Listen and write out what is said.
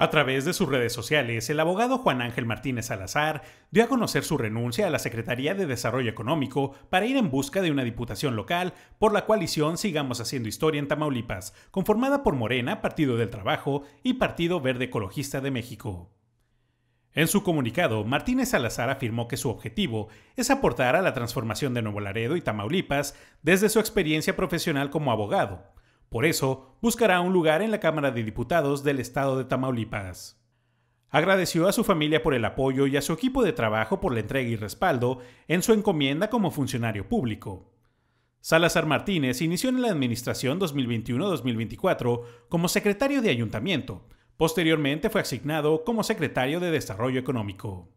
A través de sus redes sociales, el abogado Juan Ángel Martínez Salazar dio a conocer su renuncia a la Secretaría de Desarrollo Económico para ir en busca de una diputación local por la coalición Sigamos Haciendo Historia en Tamaulipas, conformada por Morena, Partido del Trabajo y Partido Verde Ecologista de México. En su comunicado, Martínez Salazar afirmó que su objetivo es aportar a la transformación de Nuevo Laredo y Tamaulipas desde su experiencia profesional como abogado, por eso, buscará un lugar en la Cámara de Diputados del Estado de Tamaulipas. Agradeció a su familia por el apoyo y a su equipo de trabajo por la entrega y respaldo en su encomienda como funcionario público. Salazar Martínez inició en la administración 2021-2024 como secretario de ayuntamiento. Posteriormente fue asignado como secretario de Desarrollo Económico.